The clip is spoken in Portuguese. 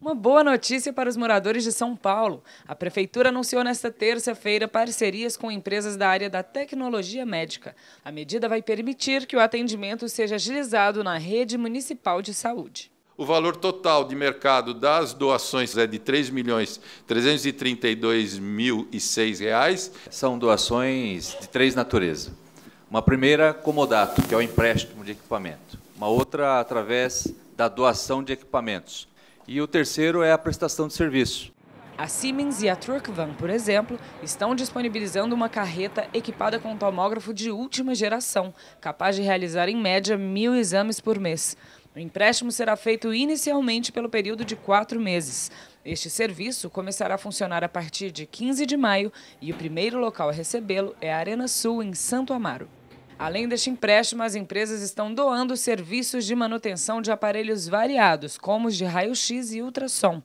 Uma boa notícia para os moradores de São Paulo. A Prefeitura anunciou nesta terça-feira parcerias com empresas da área da tecnologia médica. A medida vai permitir que o atendimento seja agilizado na rede municipal de saúde. O valor total de mercado das doações é de R$ 3.332.006. São doações de três naturezas. Uma primeira, comodato, que é o empréstimo de equipamento. Uma outra, através da doação de equipamentos, e o terceiro é a prestação de serviço. A Siemens e a Truckvan, por exemplo, estão disponibilizando uma carreta equipada com um tomógrafo de última geração, capaz de realizar em média mil exames por mês. O empréstimo será feito inicialmente pelo período de quatro meses. Este serviço começará a funcionar a partir de 15 de maio e o primeiro local a recebê-lo é a Arena Sul, em Santo Amaro. Além deste empréstimo, as empresas estão doando serviços de manutenção de aparelhos variados, como os de raio-x e ultrassom.